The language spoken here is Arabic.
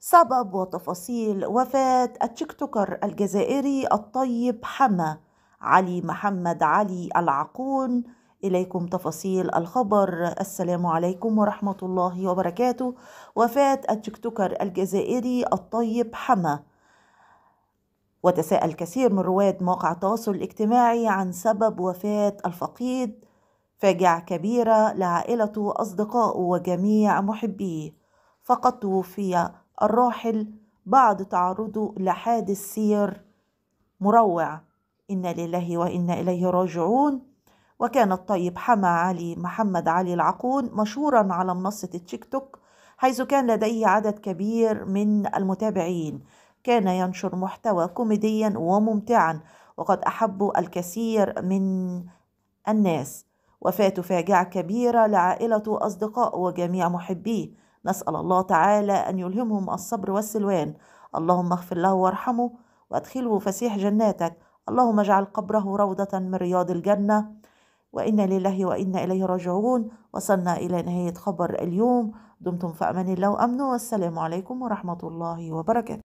سبب وتفاصيل وفاة التيك توكر الجزائري الطيب حما علي محمد علي العقون إليكم تفاصيل الخبر السلام عليكم ورحمة الله وبركاته وفاة التيك توكر الجزائري الطيب حما وتساءل كثير من رواد مواقع التواصل الاجتماعي عن سبب وفاة الفقيد فاجعة كبيرة لعائلته وأصدقائه وجميع محبيه فقد توفي الراحل بعد تعرضه لحادث سير مروع إنا لله وإنا إليه راجعون وكان الطيب حمى علي محمد علي العقون مشهورا على منصة التيك توك حيث كان لديه عدد كبير من المتابعين كان ينشر محتوى كوميديا وممتعا وقد أحب الكثير من الناس وفاته فاجعة كبيرة لعائلته وأصدقائه وجميع محبيه نسأل الله تعالى أن يلهمهم الصبر والسلوان اللهم اغفر له وارحمه وأدخله فسيح جناتك اللهم اجعل قبره روضة من رياض الجنة وإنا لله وإنا إليه راجعون وصلنا إلى نهاية خبر اليوم دمتم في أمان الله وأمنه والسلام عليكم ورحمة الله وبركاته